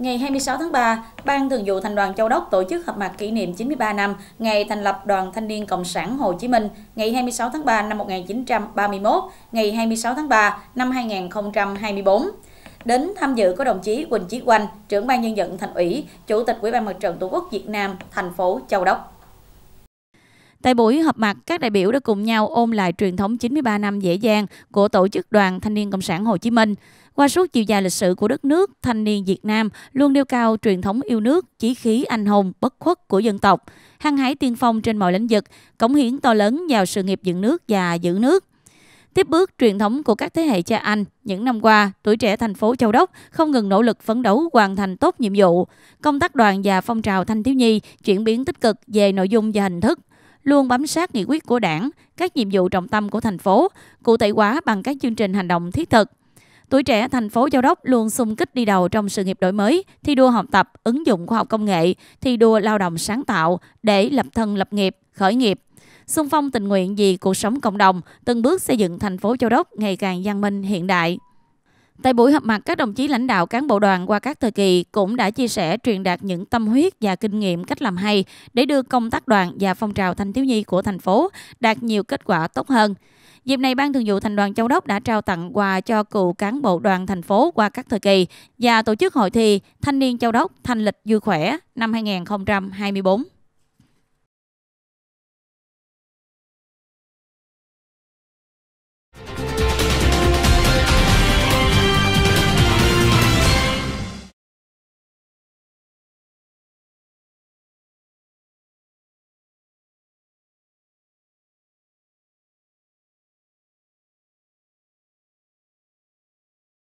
Ngày 26 tháng 3, Ban Thường vụ Thành đoàn Châu Đốc tổ chức họp mặt kỷ niệm 93 năm ngày thành lập Đoàn Thanh niên Cộng sản Hồ Chí Minh ngày 26 tháng 3 năm 1931, ngày 26 tháng 3 năm 2024. Đến tham dự có đồng chí Quỳnh Chí quanh, trưởng ban nhân dân thành ủy, chủ tịch Ủy ban Mặt trận Tổ quốc Việt Nam, thành phố Châu Đốc. Tại buổi họp mặt, các đại biểu đã cùng nhau ôn lại truyền thống 93 năm dễ dàng của Tổ chức Đoàn Thanh niên Cộng sản Hồ Chí Minh. Qua suốt chiều dài lịch sử của đất nước, thanh niên Việt Nam luôn nêu cao truyền thống yêu nước, chí khí anh hùng, bất khuất của dân tộc, hăng hái tiên phong trên mọi lĩnh vực, cống hiến to lớn vào sự nghiệp dựng nước và giữ nước. Tiếp bước truyền thống của các thế hệ cha anh, những năm qua, tuổi trẻ thành phố Châu Đốc không ngừng nỗ lực phấn đấu hoàn thành tốt nhiệm vụ. Công tác đoàn và phong trào thanh thiếu nhi chuyển biến tích cực về nội dung và hình thức, luôn bám sát nghị quyết của đảng, các nhiệm vụ trọng tâm của thành phố, cụ thể hóa bằng các chương trình hành động thiết thực. Tuổi trẻ thành phố Châu Đốc luôn xung kích đi đầu trong sự nghiệp đổi mới, thi đua học tập, ứng dụng khoa học công nghệ, thi đua lao động sáng tạo để lập thân lập nghiệp, khởi nghiệp, xung phong tình nguyện vì cuộc sống cộng đồng, từng bước xây dựng thành phố Châu Đốc ngày càng văn minh hiện đại. Tại buổi họp mặt, các đồng chí lãnh đạo cán bộ đoàn qua các thời kỳ cũng đã chia sẻ truyền đạt những tâm huyết và kinh nghiệm cách làm hay để đưa công tác đoàn và phong trào thanh thiếu nhi của thành phố đạt nhiều kết quả tốt hơn. Dịp này, Ban Thường vụ Thành đoàn Châu Đốc đã trao tặng quà cho cựu cán bộ đoàn thành phố qua các thời kỳ và tổ chức hội thi Thanh niên Châu Đốc Thanh lịch vui khỏe năm 2024.